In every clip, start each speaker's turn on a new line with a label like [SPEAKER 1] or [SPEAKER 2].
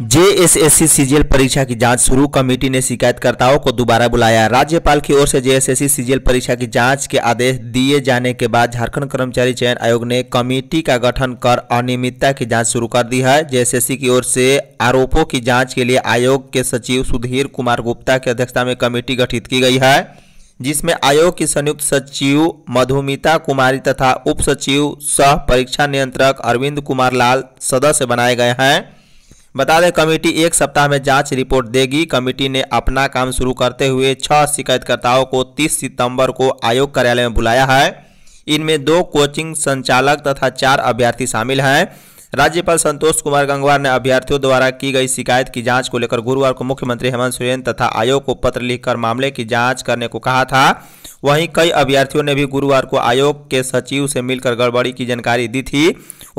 [SPEAKER 1] JSSC CGL परीक्षा की जांच शुरू कमेटी ने शिकायतकर्ताओं को दोबारा बुलाया राज्यपाल की ओर से जेएसएससी सीजीएल परीक्षा की जांच के आदेश दिए जाने के बाद झारखंड कर्मचारी चयन आयोग ने कमेटी का गठन कर अनियमितता की जांच शुरू कर दी है जेएसएससी की ओर से आरोपों की जाँच के लिए आयोग के सचिव सुधीर कुमार गुप्ता की अध्यक्षता में कमेटी गठित की गई है जिसमें आयोग की संयुक्त सचिव मधुमिता कुमारी तथा उप सचिव सह परीक्षा नियंत्रक अरविंद कुमार लाल सदस्य बनाए गए हैं बता दें कमेटी एक सप्ताह में जांच रिपोर्ट देगी कमेटी ने अपना काम शुरू करते हुए छह शिकायतकर्ताओं को 30 सितंबर को आयोग कार्यालय में बुलाया है इनमें दो कोचिंग संचालक तथा चार अभ्यर्थी शामिल हैं राज्यपाल संतोष कुमार गंगवार ने अभ्यर्थियों द्वारा की गई शिकायत की जांच को लेकर गुरुवार को मुख्यमंत्री हेमंत सोरेन तथा आयोग को पत्र लिखकर मामले की जांच करने को कहा था वहीं कई अभ्यर्थियों ने भी गुरुवार को आयोग के सचिव से मिलकर गड़बड़ी की जानकारी दी थी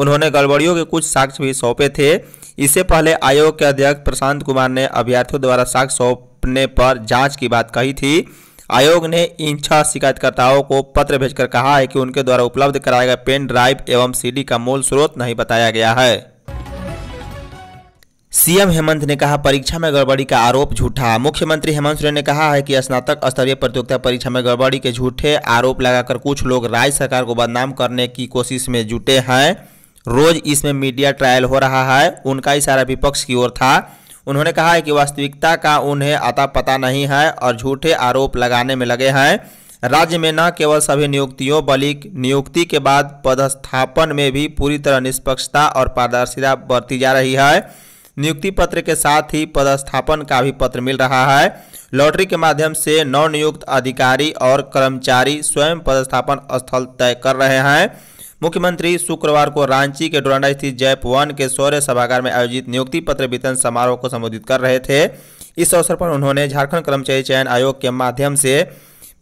[SPEAKER 1] उन्होंने गड़बड़ियों के कुछ साक्ष्य भी सौंपे थे इससे पहले आयोग के अध्यक्ष प्रशांत कुमार ने अभ्यर्थियों द्वारा साक्ष सौंपने पर जांच की बात कही थी आयोग ने इन छह शिकायतकर्ताओं को पत्र भेजकर कहा है कि उनके द्वारा उपलब्ध कराया गया पेन ड्राइव एवं सीडी का मूल स्रोत नहीं बताया गया है सीएम हेमंत ने कहा परीक्षा में गड़बड़ी का आरोप झूठा मुख्यमंत्री हेमंत सोरेन ने कहा है कि स्नातक स्तरीय प्रतियोगिता परीक्षा में गड़बड़ी के झूठे आरोप लगाकर कुछ लोग राज्य सरकार को बदनाम करने की कोशिश में जुटे हैं रोज इसमें मीडिया ट्रायल हो रहा है उनका इशारा विपक्ष की ओर था उन्होंने कहा है कि वास्तविकता का उन्हें अता पता नहीं है और झूठे आरोप लगाने में लगे हैं राज्य में न केवल सभी नियुक्तियों बल्कि नियुक्ति के बाद पदस्थापन में भी पूरी तरह निष्पक्षता और पारदर्शिता बरती जा रही है नियुक्ति पत्र के साथ ही पदस्थापन का भी पत्र मिल रहा है लॉटरी के माध्यम से नवनियुक्त अधिकारी और कर्मचारी स्वयं पदस्थापन स्थल तय कर रहे हैं मुख्यमंत्री शुक्रवार को रांची के डोरंडा स्थित जैप वन के सौर्य सभागार में आयोजित नियुक्ति पत्र वितरण समारोह को संबोधित कर रहे थे इस अवसर पर उन्होंने झारखंड कर्मचारी चयन आयोग के माध्यम से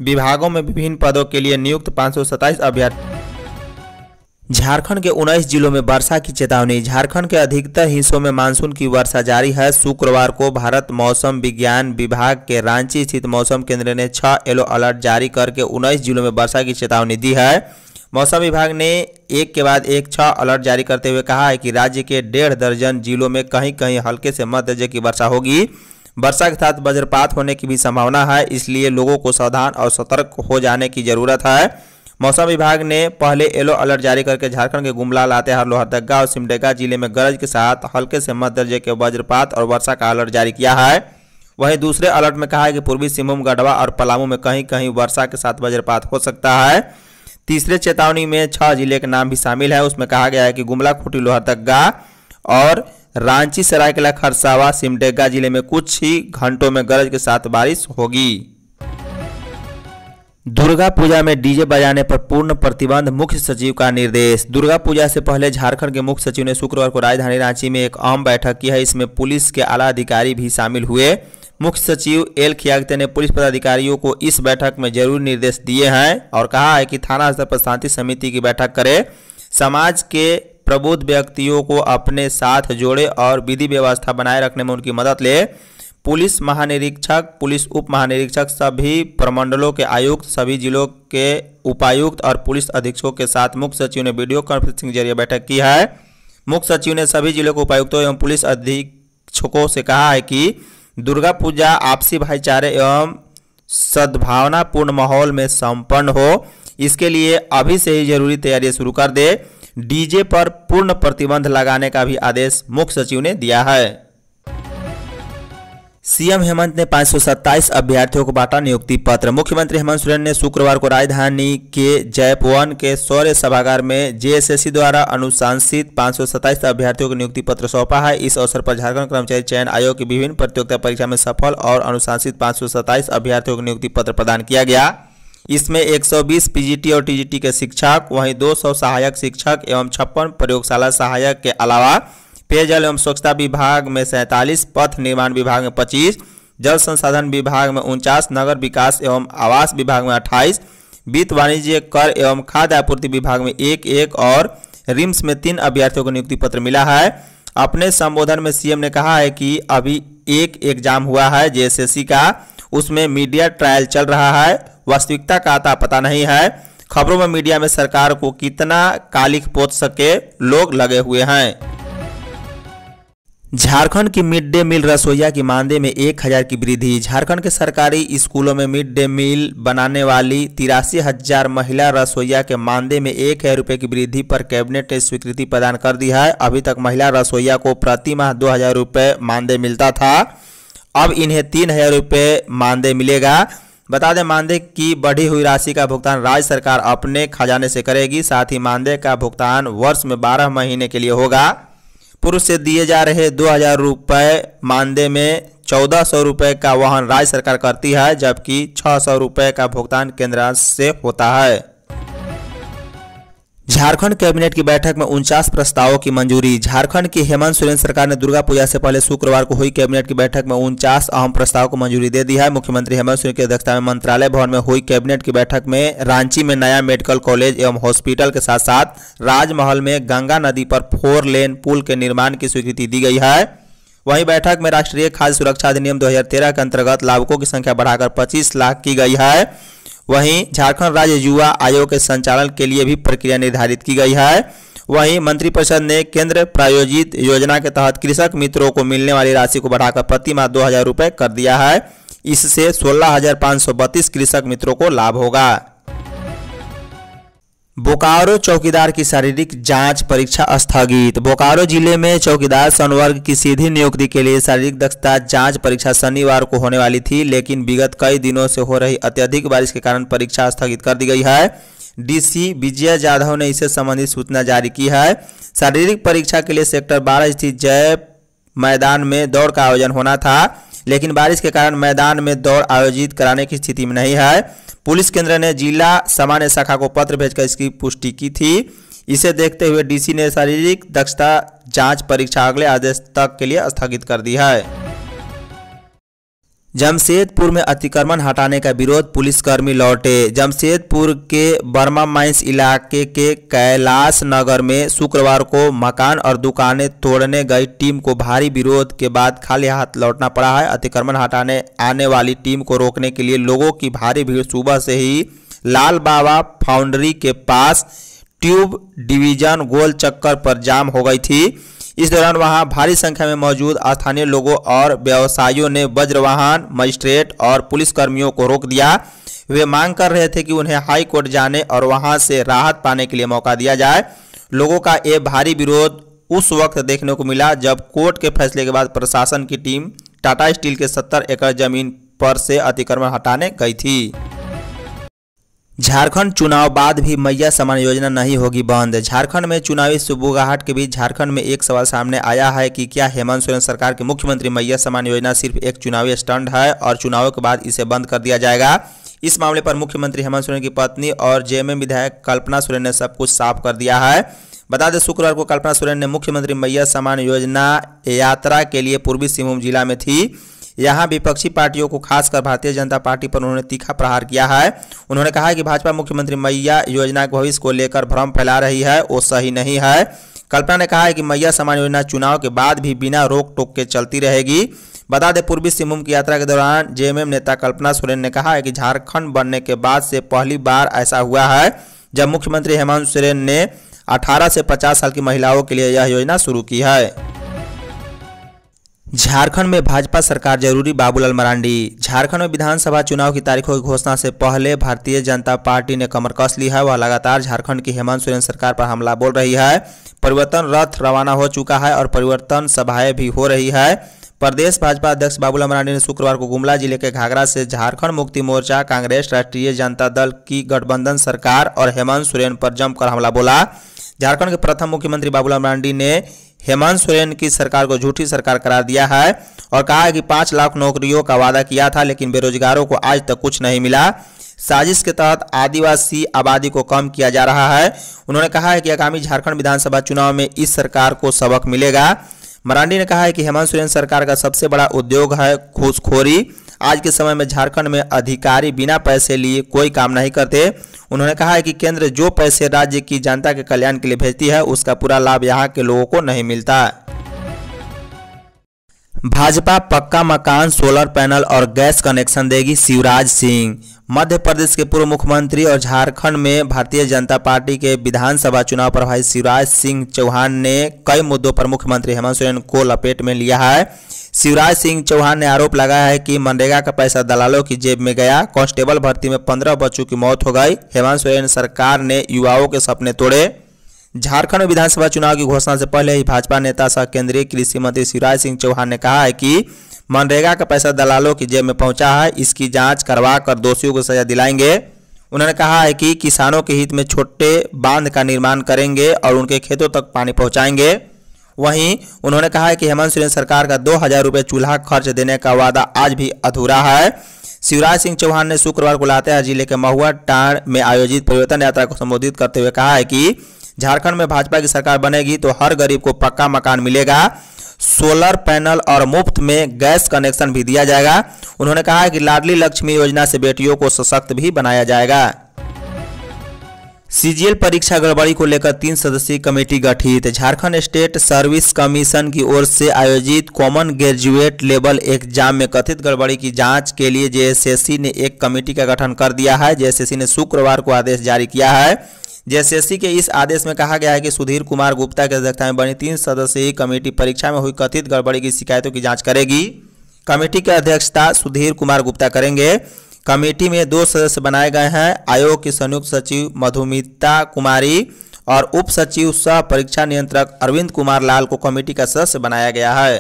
[SPEAKER 1] विभागों में विभिन्न पदों के लिए नियुक्त पाँच अभ्यर्थी झारखंड के 19 जिलों में वर्षा की चेतावनी झारखंड के अधिकतर हिस्सों में मानसून की वर्षा जारी है शुक्रवार को भारत मौसम विज्ञान विभाग के रांची स्थित मौसम केंद्र ने छह येलो अलर्ट जारी करके 19 जिलों में वर्षा की चेतावनी दी है मौसम विभाग ने एक के बाद एक छः अलर्ट जारी करते हुए कहा है कि राज्य के डेढ़ दर्जन जिलों में कहीं कहीं हल्के से मध्य दर्जे की वर्षा होगी वर्षा के साथ वज्रपात होने की भी संभावना है इसलिए लोगों को सावधान और सतर्क हो जाने की जरूरत है मौसम विभाग ने पहले येलो अलर्ट जारी करके झारखंड के गुमला लातेहार लोहरदगा और सिमडेगा जिले में गरज के साथ हल्के से मध्य दर्जे के वज्रपात और वर्षा का अलर्ट जारी किया है वहीं दूसरे अलर्ट में कहा है कि पूर्वी सिंहभूम गढ़वा और पलामू में कहीं कहीं वर्षा के साथ वज्रपात हो सकता है तीसरे चेतावनी में छह जिले के नाम भी शामिल है उसमें कहा गया है कि गुमला खूटी लोहरदगा और रांची सरायकला खरसावा सिमडेगा जिले में कुछ ही घंटों में गरज के साथ बारिश होगी दुर्गा पूजा में डीजे बजाने पर पूर्ण प्रतिबंध मुख्य सचिव का निर्देश दुर्गा पूजा से पहले झारखंड के मुख्य सचिव ने शुक्रवार को राजधानी रांची में एक आम बैठक की है इसमें पुलिस के आला अधिकारी भी शामिल हुए मुख्य सचिव एल खियागते ने पुलिस पदाधिकारियों को इस बैठक में जरूर निर्देश दिए हैं और कहा है कि थाना स्तर पर शांति समिति की बैठक करे समाज के प्रबुद्ध व्यक्तियों को अपने साथ जोड़े और विधि व्यवस्था बनाए रखने में उनकी मदद ले पुलिस महानिरीक्षक पुलिस उप महानिरीक्षक सभी प्रमंडलों के आयुक्त सभी जिलों के उपायुक्त और पुलिस अधीक्षकों के साथ मुख्य सचिव ने वीडियो कॉन्फ्रेंसिंग जरिए बैठक की है मुख्य सचिव ने सभी जिलों के उपायुक्तों एवं पुलिस अधीक्षकों से कहा है कि दुर्गा पूजा आपसी भाईचारे एवं सद्भावनापूर्ण माहौल में संपन्न हो इसके लिए अभी से ही जरूरी तैयारियां शुरू कर दे डीजे पर पूर्ण प्रतिबंध लगाने का भी आदेश मुख्य सचिव ने दिया है सीएम हेमंत ने 527 अभ्यर्थियों को बांटा नियुक्ति पत्र मुख्यमंत्री हेमंत सोरेन ने शुक्रवार को राजधानी के जयपवन के सौर्य सभागार में जेएसएससी द्वारा अनुशासित 527 अभ्यर्थियों को नियुक्ति पत्र सौंपा है इस अवसर पर झारखंड कर्मचारी चयन आयोग की विभिन्न प्रतियोगिता परीक्षा में सफल और अनुशासित पांच अभ्यर्थियों को नियुक्ति पत्र प्रदान किया गया इसमें एक पीजीटी और टीजीटी के शिक्षक वहीं दो सहायक शिक्षक एवं छप्पन प्रयोगशाला सहायक के अलावा पेयजल एवं स्वच्छता विभाग में सैंतालीस पथ निर्माण विभाग में पच्चीस जल संसाधन विभाग में उनचास नगर विकास एवं आवास विभाग में अट्ठाईस वित्त वाणिज्य कर एवं खाद्य आपूर्ति विभाग में एक एक और रिम्स में तीन अभ्यर्थियों को नियुक्ति पत्र मिला है अपने संबोधन में सीएम ने कहा है कि अभी एक एग्जाम हुआ है जेएसएससी का उसमें मीडिया ट्रायल चल रहा है वास्तविकता का आता पता नहीं है खबरों में मीडिया में सरकार को कितना कालिख पोत सके लोग लगे हुए हैं झारखंड की मिड डे मील रसोईया की मानदेय में एक हजार की वृद्धि झारखंड के सरकारी स्कूलों में मिड डे मील बनाने वाली तिरासी हजार महिला रसोईया के मानदेय में एक हजार रुपये की वृद्धि पर कैबिनेट ने स्वीकृति प्रदान कर दी है अभी तक महिला रसोईया को प्रति माह दो हजार रुपये मानदेय मिलता था अब इन्हें तीन हजार रुपये मानदेय मिलेगा बता दें मानदेय की बढ़ी हुई राशि का भुगतान राज्य सरकार अपने खजाने से करेगी साथ ही मानदेय का भुगतान वर्ष में बारह महीने के लिए होगा पुरुष से दिए जा रहे दो हजार रुपये मानदेय में चौदह सौ रुपये का वहन राज्य सरकार करती है जबकि छः सौ रुपये का भुगतान केंद्र से होता है झारखंड कैबिनेट की बैठक में उनचास प्रस्तावों की मंजूरी झारखंड की हेमंत सोरेन सरकार ने दुर्गा पूजा से पहले शुक्रवार को हुई कैबिनेट की बैठक में उनचास अहम प्रस्ताव को मंजूरी दे दी है मुख्यमंत्री हेमंत सोरेन की अध्यक्षता में मंत्रालय भवन में हुई कैबिनेट की बैठक में रांची में नया मेडिकल कॉलेज एवं हॉस्पिटल के साथ साथ राजमहल में गंगा नदी पर फोर लेन पुल के निर्माण की स्वीकृति दी गई है वहीं बैठक में राष्ट्रीय खाद्य सुरक्षा अधिनियम दो के अंतर्गत लाभुकों की संख्या बढ़ाकर पच्चीस लाख की गई है वहीं झारखंड राज्य युवा आयोग के संचालन के लिए भी प्रक्रिया निर्धारित की गई है वहीं मंत्रिपरिषद ने केंद्र प्रायोजित योजना के तहत कृषक मित्रों को मिलने वाली राशि को बढ़ाकर प्रति माह दो हज़ार रुपये कर दिया है इससे सोलह हज़ार पाँच सौ बत्तीस कृषक मित्रों को लाभ होगा बोकारो चौकीदार की शारीरिक जांच परीक्षा स्थगित बोकारो जिले में चौकीदार संवर्ग की सीधी नियुक्ति के लिए शारीरिक दक्षता जांच परीक्षा शनिवार को होने वाली थी लेकिन विगत कई दिनों से हो रही अत्यधिक बारिश के कारण परीक्षा स्थगित कर दी गई है डीसी विजय जाधव ने इससे संबंधित सूचना जारी की है शारीरिक परीक्षा के लिए सेक्टर बारह स्थित जय मैदान में दौड़ का आयोजन होना था लेकिन बारिश के कारण मैदान में दौड़ आयोजित कराने की स्थिति में नहीं है पुलिस केंद्र ने जिला सामान्य शाखा को पत्र भेजकर इसकी पुष्टि की थी इसे देखते हुए डीसी ने शारीरिक दक्षता जांच परीक्षा अगले आदेश तक के लिए स्थगित कर दी है जमशेदपुर में अतिक्रमण हटाने का विरोध पुलिसकर्मी लौटे जमशेदपुर के बर्मा माइंस इलाके के कैलाश नगर में शुक्रवार को मकान और दुकानें तोड़ने गई टीम को भारी विरोध के बाद खाली हाथ लौटना पड़ा है अतिक्रमण हटाने आने वाली टीम को रोकने के लिए लोगों की भारी भीड़ सुबह से ही लाल बाबा फाउंड्री के पास ट्यूब डिवीजन गोल चक्कर पर जाम हो गई थी इस दौरान वहां भारी संख्या में मौजूद स्थानीय लोगों और व्यवसायियों ने वज्रवाहन मजिस्ट्रेट और पुलिसकर्मियों को रोक दिया वे मांग कर रहे थे कि उन्हें हाई कोर्ट जाने और वहां से राहत पाने के लिए मौका दिया जाए लोगों का यह भारी विरोध उस वक्त देखने को मिला जब कोर्ट के फैसले के बाद प्रशासन की टीम टाटा स्टील के सत्तर एकड़ जमीन पर से अतिक्रमण हटाने गई थी झारखंड चुनाव बाद भी मैया समान योजना नहीं होगी बंद झारखंड में चुनावी सुबुगाहट के बीच झारखंड में एक सवाल सामने आया है कि क्या हेमंत सोरेन सरकार के मुख्यमंत्री मैया समान योजना सिर्फ एक चुनावी स्टंट है और चुनावों के बाद इसे बंद कर दिया जाएगा इस मामले पर मुख्यमंत्री हेमंत सोरेन की पत्नी और जेएमएम विधायक कल्पना सोरेन ने सब कुछ साफ कर दिया है बता दें शुक्रवार को कल्पना सोरेन ने मुख्यमंत्री मैया समान योजना यात्रा के लिए पूर्वी सिंहभूम जिला में थी यहाँ विपक्षी पार्टियों को खासकर भारतीय जनता पार्टी पर उन्होंने तीखा प्रहार किया है उन्होंने कहा कि भाजपा मुख्यमंत्री मैया योजना के भविष्य को लेकर भ्रम फैला रही है वो सही नहीं है कल्पना ने कहा है कि मैया समान योजना चुनाव के बाद भी बिना रोक टोक के चलती रहेगी बता दें पूर्वी सिंहभूम की यात्रा के दौरान जेएमएम नेता कल्पना सोरेन ने कहा है कि झारखंड बनने के बाद से पहली बार ऐसा हुआ है जब मुख्यमंत्री हेमंत सोरेन ने 18 से 50 साल की महिलाओं के लिए यह योजना शुरू की है झारखंड में भाजपा सरकार जरूरी बाबूलाल मरांडी झारखंड में विधानसभा चुनाव की तारीखों की घोषणा से पहले भारतीय जनता पार्टी ने कमर कस ली है वह लगातार झारखंड की हेमंत सोरेन सरकार पर हमला बोल रही है परिवर्तन रथ रवाना हो चुका है और परिवर्तन सभाएं भी हो रही है प्रदेश भाजपा अध्यक्ष बाबूलाल मरांडी ने शुक्रवार को गुमला जिले के घाघरा से झारखंड मुक्ति मोर्चा कांग्रेस राष्ट्रीय जनता दल की गठबंधन सरकार और हेमंत सोरेन पर जमकर हमला बोला झारखंड के प्रथम मुख्यमंत्री बाबूलाल मरांडी ने हेमंत सोरेन की सरकार को झूठी सरकार करार दिया है और कहा है कि पाँच लाख नौकरियों का वादा किया था लेकिन बेरोजगारों को आज तक कुछ नहीं मिला साजिश के तहत आदिवासी आबादी को कम किया जा रहा है उन्होंने कहा है कि आगामी झारखंड विधानसभा चुनाव में इस सरकार को सबक मिलेगा मरांडी ने कहा है कि हेमंत सोरेन सरकार का सबसे बड़ा उद्योग है घूसखोरी आज के समय में झारखंड में अधिकारी बिना पैसे लिए कोई काम नहीं करते उन्होंने कहा है कि केंद्र जो पैसे राज्य की जनता के कल्याण के लिए भेजती है उसका पूरा लाभ यहाँ के लोगों को नहीं मिलता भाजपा पक्का मकान सोलर पैनल और गैस कनेक्शन देगी शिवराज सिंह मध्य प्रदेश के पूर्व मुख्यमंत्री और झारखंड में भारतीय जनता पार्टी के विधानसभा चुनाव प्रभारी शिवराज सिंह चौहान ने कई मुद्दों पर मुख्यमंत्री हेमंत सोरेन को लपेट में लिया है शिवराज सिंह चौहान ने आरोप लगाया है कि मनरेगा का पैसा दलालों की जेब में गया कांस्टेबल भर्ती में पंद्रह बच्चों की मौत हो गई हेमंत सोरेन सरकार ने युवाओं के सपने तोड़े झारखंड में विधानसभा चुनाव की घोषणा से पहले ही भाजपा नेता सह केंद्रीय कृषि मंत्री शिवराज सिंह चौहान ने कहा है कि मनरेगा का पैसा दलालों की जेब में पहुंचा है इसकी जांच करवा कर दोषियों को सजा दिलाएंगे उन्होंने कहा है कि किसानों के हित में छोटे बांध का निर्माण करेंगे और उनके खेतों तक पानी पहुंचाएंगे वहीं उन्होंने कहा है कि हेमंत सोरेन सरकार का दो हज़ार रुपये चूल्हा खर्च देने का वादा आज भी अधूरा है शिवराज सिंह चौहान ने शुक्रवार को लातेहार जिले के महुआ टाण में आयोजित परिवर्तन यात्रा को संबोधित करते हुए कहा है कि झारखंड में भाजपा की सरकार बनेगी तो हर गरीब को पक्का मकान मिलेगा सोलर पैनल और मुफ्त में गैस कनेक्शन भी दिया जाएगा उन्होंने कहा कि लाडली लक्ष्मी योजना से बेटियों को सशक्त भी बनाया जाएगा सीजीएल परीक्षा गड़बड़ी को लेकर तीन सदस्यीय कमेटी गठित झारखंड स्टेट सर्विस कमीशन की ओर से आयोजित कॉमन ग्रेजुएट लेवल एग्जाम में कथित गड़बड़ी की जांच के लिए जेएसएससी ने एक कमेटी का गठन कर दिया है जेएसएससी ने शुक्रवार को आदेश जारी किया है जेएसएससी के इस आदेश में कहा गया है कि सुधीर कुमार गुप्ता की अध्यक्षता में बनी तीन सदस्यीय कमेटी परीक्षा में हुई कथित गड़बड़ी की शिकायतों की जाँच करेगी कमेटी की अध्यक्षता सुधीर कुमार गुप्ता करेंगे कमेटी में दो सदस्य बनाए गए हैं आयोग की संयुक्त सचिव मधुमिता कुमारी और उप सचिव सह परीक्षा नियंत्रक अरविंद कुमार लाल को कमेटी का सदस्य बनाया गया है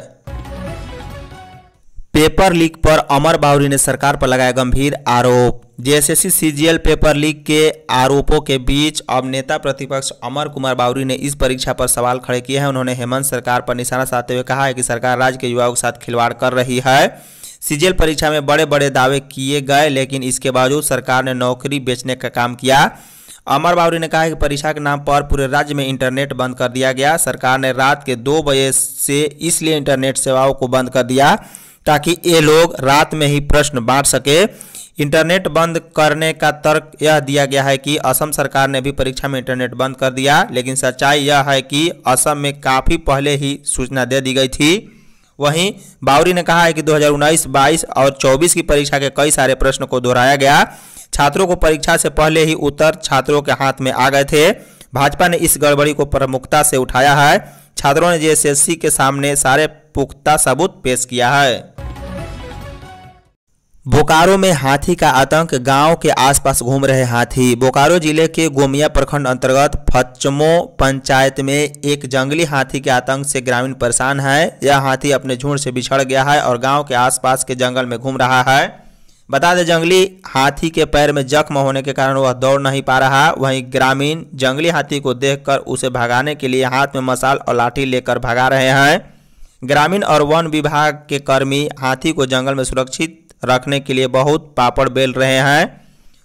[SPEAKER 1] पेपर लीक पर अमर बावरी ने सरकार पर लगाया गंभीर आरोप जेएसएससी सीजीएल पेपर लीक के आरोपों के बीच अब नेता प्रतिपक्ष अमर कुमार बावरी ने इस परीक्षा पर सवाल खड़े किए हैं उन्होंने हेमंत सरकार पर निशाना साधते हुए कहा है कि सरकार राज्य के युवाओं के साथ खिलवाड़ कर रही है सीजीएल परीक्षा में बड़े बड़े दावे किए गए लेकिन इसके बावजूद सरकार ने नौकरी बेचने का काम किया अमर बाबरी ने कहा कि परीक्षा के नाम पर पूरे राज्य में इंटरनेट बंद कर दिया गया सरकार ने रात के दो बजे से इसलिए इंटरनेट सेवाओं को बंद कर दिया ताकि ये लोग रात में ही प्रश्न बांट सके इंटरनेट बंद करने का तर्क यह दिया गया है कि असम सरकार ने भी परीक्षा में इंटरनेट बंद कर दिया लेकिन सच्चाई यह है कि असम में काफ़ी पहले ही सूचना दे दी गई थी वहीं बावरी ने कहा है कि 2019, 22 और 24 की परीक्षा के कई सारे प्रश्न को दोहराया गया छात्रों को परीक्षा से पहले ही उत्तर छात्रों के हाथ में आ गए थे भाजपा ने इस गड़बड़ी को प्रमुखता से उठाया है छात्रों ने जे के सामने सारे पुख्ता सबूत पेश किया है बोकारो में हाथी का आतंक गांव के आसपास घूम रहे हाथी बोकारो जिले के गोमिया प्रखंड अंतर्गत फचमो पंचायत में एक जंगली हाथी के आतंक से ग्रामीण परेशान है यह हाथी अपने झुंड से बिछड़ गया है और गांव के आसपास के जंगल में घूम रहा है बता दें जंगली हाथी के पैर में जख्म होने के कारण वह दौड़ नहीं पा रहा वहीं ग्रामीण जंगली हाथी को देख उसे भगाने के लिए हाथ में मसाल और लाठी लेकर भगा रहे हैं ग्रामीण और वन विभाग के कर्मी हाथी को जंगल में सुरक्षित रखने के लिए बहुत पापड़ बेल रहे हैं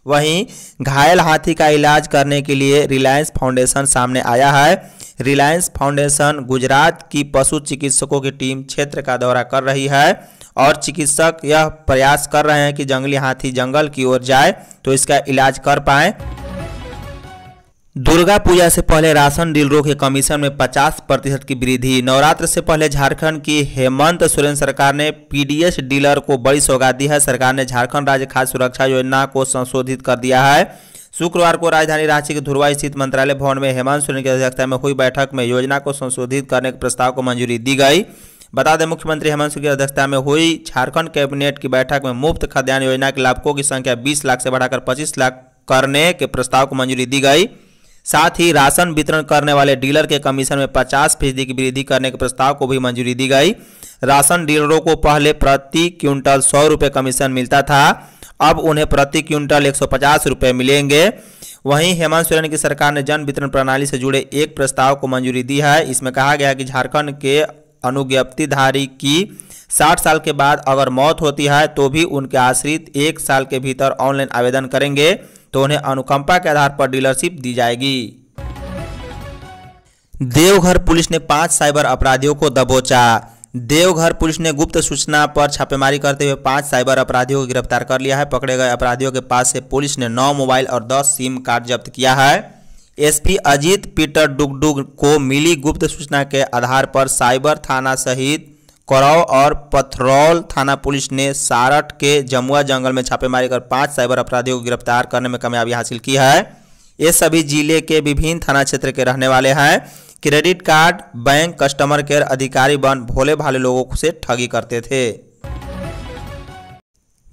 [SPEAKER 1] वहीं घायल हाथी का इलाज करने के लिए रिलायंस फाउंडेशन सामने आया है रिलायंस फाउंडेशन गुजरात की पशु चिकित्सकों की टीम क्षेत्र का दौरा कर रही है और चिकित्सक यह प्रयास कर रहे हैं कि जंगली हाथी जंगल की ओर जाए तो इसका इलाज कर पाएँ दुर्गा पूजा से पहले राशन डीलरों के कमीशन में 50 प्रतिशत की वृद्धि नवरात्र से पहले झारखंड की हेमंत सोरेन सरकार ने पीडीएस डीलर को बड़ी सौगात दी है सरकार ने झारखंड राज्य खाद्य सुरक्षा योजना को संशोधित कर दिया है शुक्रवार को राजधानी रांची के धुरवा स्थित मंत्रालय भवन में हेमंत सोरेन की अध्यक्षता में हुई बैठक में योजना को संशोधित करने के प्रस्ताव को मंजूरी दी गई बता दें मुख्यमंत्री हेमंत सोरेन की अध्यक्षता में हुई झारखंड कैबिनेट की बैठक में मुफ्त खाद्यान्न योजना के लाभकों की संख्या बीस लाख से बढ़ाकर पच्चीस लाख करने के प्रस्ताव को मंजूरी दी गई साथ ही राशन वितरण करने वाले डीलर के कमीशन में पचास फीसदी की वृद्धि करने के प्रस्ताव को भी मंजूरी दी गई राशन डीलरों को पहले प्रति क्विंटल सौ रुपये कमीशन मिलता था अब उन्हें प्रति क्विंटल एक सौ मिलेंगे वहीं हेमंत सोरेन की सरकार ने जन वितरण प्रणाली से जुड़े एक प्रस्ताव को मंजूरी दी है इसमें कहा गया कि झारखंड के अनुज्ञप्तिधारी की 60 साल के बाद अगर मौत होती है तो भी उनके आश्रित एक साल के भीतर ऑनलाइन आवेदन करेंगे तो उन्हें अनुकंपा के आधार पर डीलरशिप दी जाएगी देवघर पुलिस ने पांच साइबर अपराधियों को दबोचा देवघर पुलिस ने गुप्त सूचना पर छापेमारी करते हुए पांच साइबर अपराधियों को गिरफ्तार कर लिया है पकड़े गए अपराधियों के पास से पुलिस ने नौ मोबाइल और दस सिम कार्ड जब्त किया है एसपी अजीत पीटर डुगडुग को मिली गुप्त सूचना के आधार पर साइबर थाना सहित कराओ और पथरौल थाना पुलिस ने सारठ के जमुआ जंगल में छापेमारी कर पांच साइबर अपराधियों को गिरफ्तार करने में कामयाबी हासिल की है ये सभी जिले के विभिन्न थाना क्षेत्र के रहने वाले हैं credit card bank customer care अधिकारी बन भोले भाले लोगों से ठगी करते थे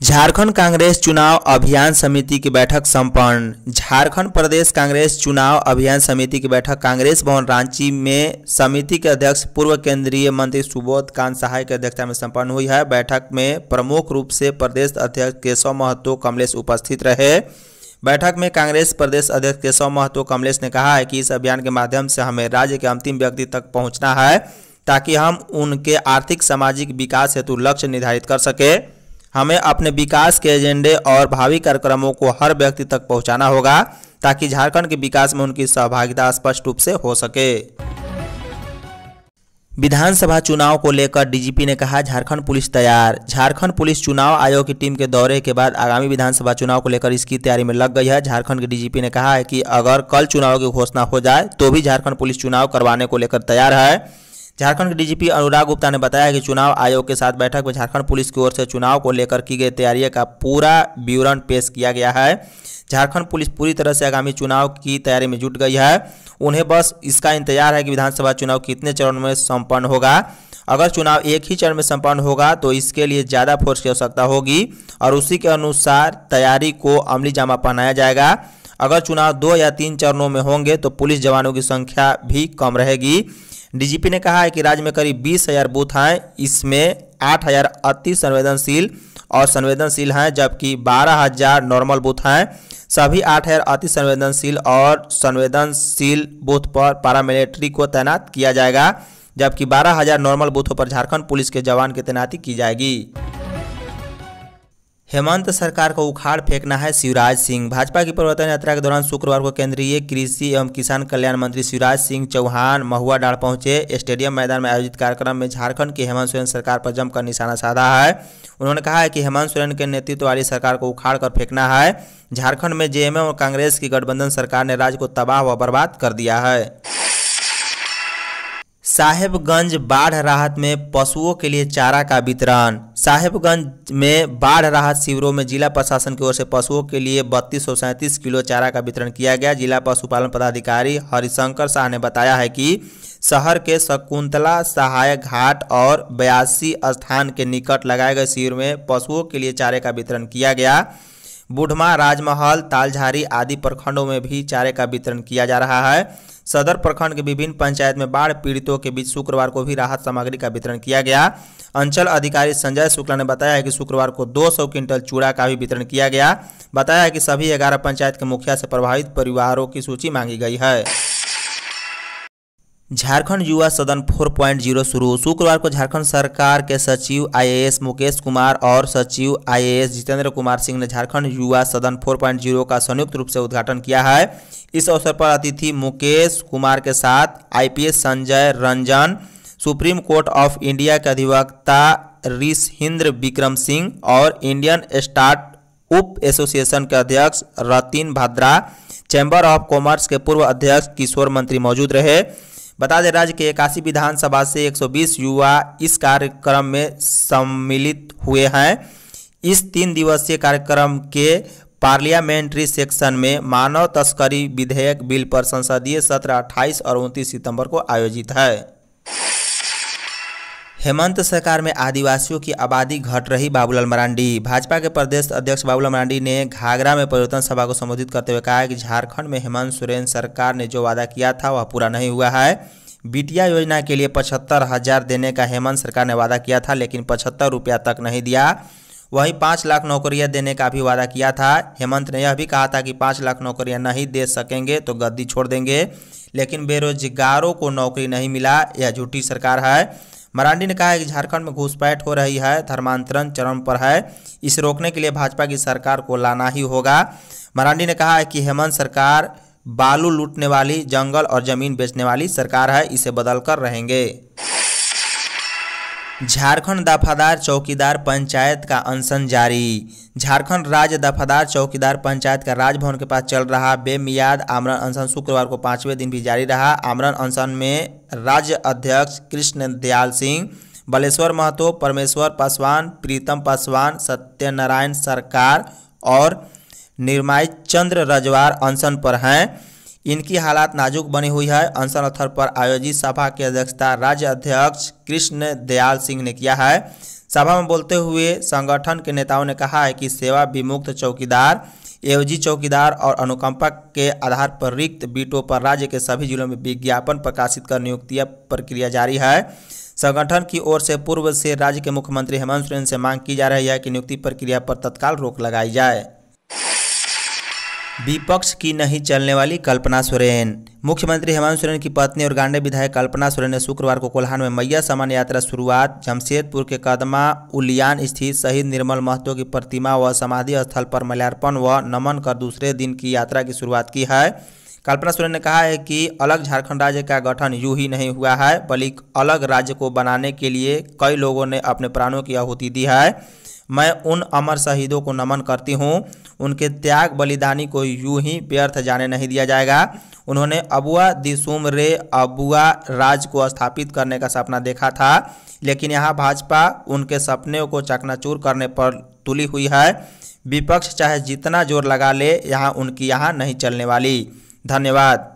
[SPEAKER 1] झारखंड कांग्रेस चुनाव अभियान समिति की बैठक संपन्न झारखंड प्रदेश कांग्रेस चुनाव अभियान समिति की बैठक कांग्रेस भवन रांची में समिति के अध्यक्ष पूर्व केंद्रीय मंत्री सुबोध कांत सहाय की अध्यक्षता में संपन्न हुई है बैठक में प्रमुख रूप से प्रदेश अध्यक्ष केशव महतो कमलेश उपस्थित रहे बैठक में कांग्रेस प्रदेश अध्यक्ष केशव महतो कमलेश ने कहा है कि इस अभियान के माध्यम से हमें राज्य के अंतिम व्यक्ति तक पहुँचना है ताकि हम उनके आर्थिक सामाजिक विकास हेतु लक्ष्य निर्धारित कर सकें हमें अपने विकास के एजेंडे और भावी कार्यक्रमों को हर व्यक्ति तक पहुंचाना होगा ताकि झारखंड के विकास में उनकी सहभागिता स्पष्ट रूप से हो सके विधानसभा चुनाव को लेकर डीजीपी ने कहा झारखंड पुलिस तैयार झारखंड पुलिस चुनाव आयोग की टीम के दौरे के बाद आगामी विधानसभा चुनाव को लेकर इसकी तैयारी में लग गई है झारखंड के डीजीपी ने कहा है कि अगर कल चुनाव की घोषणा हो जाए तो भी झारखंड पुलिस चुनाव करवाने को लेकर तैयार है झारखंड के डीजीपी अनुराग गुप्ता ने बताया कि चुनाव आयोग के साथ बैठक में झारखंड पुलिस की ओर से चुनाव को लेकर की गई तैयारियों का पूरा विवरण पेश किया गया है झारखंड पुलिस पूरी तरह से आगामी चुनाव की तैयारी में जुट गई है उन्हें बस इसका इंतजार है कि विधानसभा चुनाव कितने चरण में संपन्न होगा अगर चुनाव एक ही चरण में संपन्न होगा तो इसके लिए ज़्यादा फोर्स की आवश्यकता होगी और उसी के अनुसार तैयारी को अमली जामा पहनाया जाएगा अगर चुनाव दो या तीन चरणों में होंगे तो पुलिस जवानों की संख्या भी कम रहेगी डीजीपी ने कहा है कि राज्य में करीब बीस हजार बूथ हैं इसमें आठ हजार अति संवेदनशील और संवेदनशील हैं जबकि बारह हजार नॉर्मल बूथ हैं सभी आठ हजार अति संवेदनशील और संवेदनशील बूथ पर पैरामिलिट्री को तैनात किया जाएगा जबकि बारह हजार नॉर्मल बूथों पर झारखंड पुलिस के जवान की तैनाती की जाएगी हेमंत सरकार को उखाड़ फेंकना है शिवराज सिंह भाजपा की प्रवर्तन यात्रा के दौरान शुक्रवार को केंद्रीय कृषि एवं किसान कल्याण मंत्री शिवराज सिंह चौहान महुआ डाल पहुंचे स्टेडियम मैदान में आयोजित कार्यक्रम में झारखंड की हेमंत सोरेन सरकार पर जमकर निशाना साधा है उन्होंने कहा है कि हेमंत सोरेन के नेतृत्व वाली सरकार को उखाड़ कर फेंकना है झारखंड में जेएमएम और कांग्रेस की गठबंधन सरकार ने राज्य को तबाह व बर्बाद कर दिया है साहेबगंज बाढ़ राहत में पशुओं के लिए चारा का वितरण साहेबगंज में बाढ़ राहत शिविरों में जिला प्रशासन की ओर से पशुओं के लिए बत्तीस सौ सैंतीस किलो चारा का वितरण किया गया जिला पशुपालन पदाधिकारी हरिशंकर शाह ने बताया है कि शहर के शकुंतला सहायक घाट और बयासी स्थान के निकट लगाए गए शिविर में पशुओं के लिए चारे का वितरण किया गया बुढ़मा राजमहल तालझारी आदि प्रखंडों में भी चारे का वितरण किया जा रहा है सदर प्रखंड के विभिन्न पंचायत में बाढ़ पीड़ितों के बीच शुक्रवार को भी राहत सामग्री का वितरण किया गया अंचल अधिकारी संजय शुक्ला ने बताया है कि शुक्रवार को 200 क्विंटल चूड़ा का भी वितरण किया गया बताया है कि सभी ग्यारह पंचायत के मुखिया से प्रभावित परिवारों की सूची मांगी गई है झारखंड युवा सदन 4.0 शुरू शुक्रवार को झारखंड सरकार के सचिव आईएएस मुकेश कुमार और सचिव आईएएस जितेंद्र कुमार सिंह ने झारखंड युवा सदन 4.0 का संयुक्त रूप से उद्घाटन किया है इस अवसर पर अतिथि मुकेश कुमार के साथ IPS Sanjay Ranjan Supreme Court of India के अधिवक्ता ऋषहिंद्र विक्रम सिंह और इंडियन स्टार्ट उप एसोसिएशन के अध्यक्ष Ratin Bhadra chamber of commerce के पूर्व अध्यक्ष किशोर मंत्री मौजूद रहे बता दें राज्य के इक्यासी विधानसभा से 120 युवा इस कार्यक्रम में सम्मिलित हुए हैं इस तीन दिवसीय कार्यक्रम के पार्लियामेंट्री सेक्शन में मानव तस्करी विधेयक बिल पर संसदीय सत्र 28 और 29 सितंबर को आयोजित है हेमंत सरकार में आदिवासियों की आबादी घट रही बाबूलाल मरांडी भाजपा के प्रदेश अध्यक्ष बाबूलाल मरांडी ने घाघरा में परिवर्तन सभा को संबोधित करते हुए कहा कि झारखंड में हेमंत सोरेन सरकार ने जो वादा किया था वह पूरा नहीं हुआ है बिटिया योजना के लिए पचहत्तर हजार देने का हेमंत सरकार ने वादा किया था लेकिन पचहत्तर रुपया तक नहीं दिया वहीं पाँच लाख नौकरियां देने का भी वादा किया था हेमंत ने यह भी कहा था कि पाँच लाख नौकरियां नहीं दे सकेंगे तो गद्दी छोड़ देंगे लेकिन बेरोजगारों को नौकरी नहीं मिला यह झूठी सरकार है मरांडी ने कहा है कि झारखंड में घुसपैठ हो रही है धर्मांतरण चरम पर है इसे रोकने के लिए भाजपा की सरकार को लाना ही होगा मरांडी ने कहा है कि हेमंत सरकार बालू लूटने वाली जंगल और जमीन बेचने वाली सरकार है इसे बदलकर रहेंगे झारखंड दफादार चौकीदार पंचायत का अनशन जारी झारखंड राज्य दफादार चौकीदार पंचायत का राजभवन के पास चल रहा बेमियाद आमरण अनशन शुक्रवार को पांचवें दिन भी जारी रहा आमरण अनशन में राज्य अध्यक्ष कृष्ण दयाल सिंह बलेश्वर महतो परमेश्वर पासवान प्रीतम पासवान सत्यनारायण सरकार और निर्माय चंद्र रजवार अनशन पर हैं इनकी हालात नाजुक बनी हुई है अनशन स्थल पर आयोजित सभा की अध्यक्षता राज्य अध्यक्ष कृष्ण दयाल सिंह ने किया है सभा में बोलते हुए संगठन के नेताओं ने कहा है कि सेवा विमुक्त चौकीदार एओजी चौकीदार और अनुकंपा के आधार पर रिक्त बीटों पर राज्य के सभी जिलों में विज्ञापन प्रकाशित कर नियुक्तियां प्रक्रिया जारी है संगठन की ओर से पूर्व से राज्य के मुख्यमंत्री हेमंत सोरेन से मांग की जा रही है कि नियुक्ति प्रक्रिया पर तत्काल रोक लगाई जाए विपक्ष की नहीं चलने वाली कल्पना सोरेन मुख्यमंत्री हेमंत सोरेन की पत्नी और गांडे विधायक कल्पना सोरेन ने शुक्रवार को कोल्हान में मैया समान यात्रा शुरुआत जमशेदपुर के कदमा उलियान स्थित शहीद निर्मल महतो की प्रतिमा व समाधि स्थल पर मल्यार्पण व नमन कर दूसरे दिन की यात्रा की शुरुआत की है कल्पना सोरेन ने कहा है कि अलग झारखंड राज्य का गठन यूं ही नहीं हुआ है बल्कि अलग राज्य को बनाने के लिए कई लोगों ने अपने प्राणों की आहुति दी है मैं उन अमर शहीदों को नमन करती हूँ उनके त्याग बलिदानी को यूं ही व्यर्थ जाने नहीं दिया जाएगा उन्होंने अबुआ दिसुम रे अबुआ राज को स्थापित करने का सपना देखा था लेकिन यहाँ भाजपा उनके सपने को चकनाचूर करने पर तुली हुई है विपक्ष चाहे जितना जोर लगा ले यहाँ उनकी यहाँ नहीं चलने वाली धन्यवाद